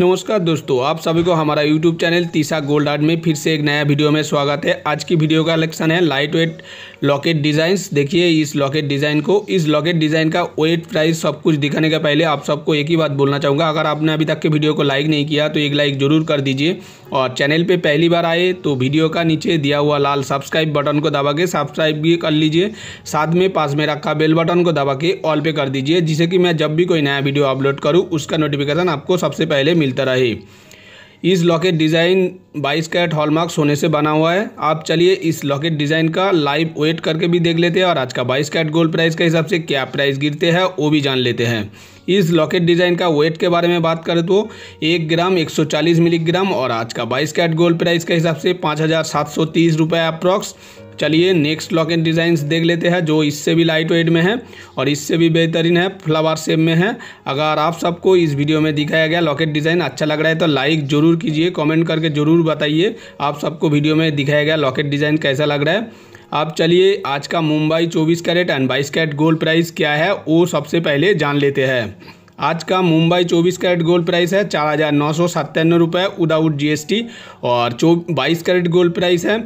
नमस्कार दोस्तों आप सभी को हमारा YouTube चैनल तीसा गोल्ड आर्ट में फिर से एक नया वीडियो में स्वागत है आज की वीडियो का कलेक्शन है लाइट वेट लॉकेट डिज़ाइंस देखिए इस लॉकेट डिज़ाइन को इस लॉकेट डिज़ाइन का वेट प्राइस सब कुछ दिखाने के पहले आप सबको एक ही बात बोलना चाहूँगा अगर आपने अभी तक के वीडियो को लाइक नहीं किया तो एक लाइक ज़रूर कर दीजिए और चैनल पर पहली बार आए तो वीडियो का नीचे दिया हुआ लाल सब्सक्राइब बटन को दबा के सब्सक्राइब भी कर लीजिए साथ में पास में रखा बेल बटन को दबा के ऑल पे कर दीजिए जिसे कि मैं जब भी कोई नया वीडियो अपलोड करूँ उसका नोटिफिकेशन आपको सबसे पहले मिलता रहे इस लॉकेट डिज़ाइन 22 कैरेट हॉलमार्क सोने से बना हुआ है आप चलिए इस लॉकेट डिज़ाइन का लाइव वेट करके भी देख लेते हैं और आज का 22 कैरेट गोल्ड प्राइस के हिसाब से क्या प्राइस गिरते हैं वो भी जान लेते हैं इस लॉकेट डिज़ाइन का वेट के बारे में बात करें तो एक ग्राम 140 मिलीग्राम और आज का 22 कैरेट गोल्ड प्राइस के हिसाब से पाँच हज़ार सात सौ तीस रुपये अप्रॉक्स चलिए नेक्स्ट लॉक एंड डिज़ाइंस देख लेते हैं जो इससे भी लाइट वेट में है और इससे भी बेहतरीन है फ्लावर शेप में है अगर आप सबको इस वीडियो में दिखाया गया लॉकेट डिज़ाइन अच्छा लग रहा है तो लाइक ज़रूर कीजिए कमेंट करके ज़रूर बताइए आप सबको वीडियो में दिखाया गया लॉकेट डिज़ाइन कैसा लग रहा है आप चलिए आज का मुंबई चौबीस कैरेट एंड बाईस कैरेट गोल्ड प्राइस क्या है वो सबसे पहले जान लेते हैं आज का मुंबई 24 कैरेट गोल्ड प्राइस है चार हज़ार नौ सौ सत्तानवे रुपये एस टी और चौ बाईस कैरेट गोल्ड प्राइस है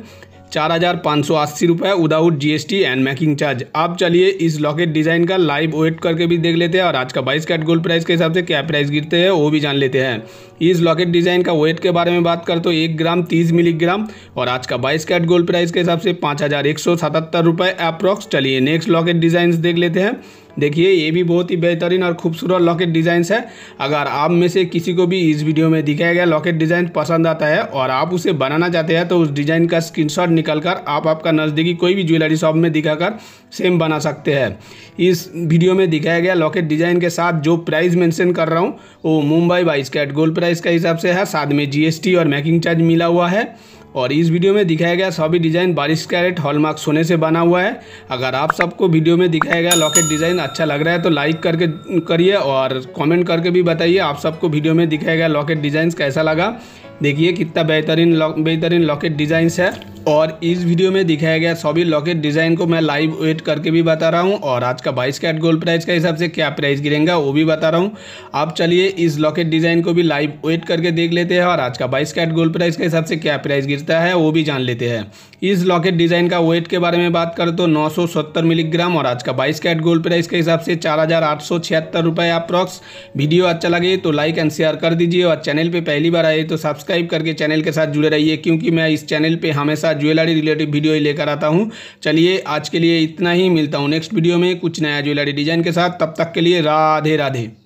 चार हज़ार पाँच सौ अस्सी रुपये without GST and making charge आप चलिए इस लॉकेट डिज़ाइन का लाइव वेट करके भी देख लेते हैं और आज का बाईस कैट गोल्ड प्राइस के हिसाब से क्या प्राइस गिरते हैं वो भी जान लेते हैं इस लॉकेट डिज़ाइन का वेट के बारे में बात कर तो एक ग्राम तीस मिलीग्राम और आज का बाईस कैट गोल्ड प्राइस के हिसाब से पाँच हज़ार एक सौ सतहत्तर रुपये अप्रॉक्स चलिए नेक्स्ट लॉकेट डिज़ाइन देख लेते हैं देखिए ये भी बहुत ही बेहतरीन और खूबसूरत लॉकेट डिज़ाइंस है अगर आप में से किसी को भी इस वीडियो में दिखाया गया लॉकेट डिज़ाइन पसंद आता है और आप उसे बनाना चाहते हैं तो उस डिज़ाइन का स्क्रीनशॉट कर आप आपका नज़दीकी कोई भी ज्वेलरी शॉप में दिखाकर सेम बना सकते हैं इस वीडियो में दिखाया गया लॉकेट डिज़ाइन के साथ जो प्राइस मेंशन कर रहा हूँ वो मुंबई बाइस कैट गोल्ड प्राइस के हिसाब से है साथ में जीएसटी और मैकिंग चार्ज मिला हुआ है और इस वीडियो में दिखाया गया सभी डिज़ाइन बारिश कैरेट हॉलमार्क सोने से बना हुआ है अगर आप सबको वीडियो में दिखाया गया लॉकेट डिज़ाइन अच्छा लग रहा है तो लाइक करके करिए और कमेंट करके भी बताइए आप सबको वीडियो में दिखाया गया लॉकेट डिज़ाइन कैसा लगा देखिए कितना बेहतरीन लॉ बेहतरीन लॉकेट डिज़ाइंस है और इस वीडियो में दिखाया गया सभी लॉकेट डिज़ाइन को मैं लाइव वेट करके भी बता रहा हूँ और आज का बाईस कैट गोल्ड प्राइस के हिसाब से क्या प्राइस गिरेगा वो भी बता रहा हूँ आप चलिए इस लॉकेट डिज़ाइन को भी लाइव वेट करके देख लेते हैं और आज का बाईस कैट गोल्ड प्राइस के हिसाब से क्या प्राइस गिरता है वो भी जान लेते हैं इस लॉकेट डिज़ाइन का वेट के बारे में बात करें तो सत्तर मिलीग्राम और आज का बाईस कैट गोल्ड प्राइस के हिसाब से चार हज़ार रुपये अप्रॉक्स वीडियो अच्छा लगे तो लाइक एंड शेयर कर दीजिए और चैनल पर पहली बार आए तो सब्सक्राइब करके चैनल के साथ जुड़े रहिए क्योंकि मैं इस चैनल पर हमेशा ज्वेलरी रिलेटेड वीडियो ही लेकर आता हूँ चलिए आज के लिए इतना ही मिलता हूँ नेक्स्ट वीडियो में कुछ नया ज्वेलरी डिजाइन के साथ तब तक के लिए राधे राधे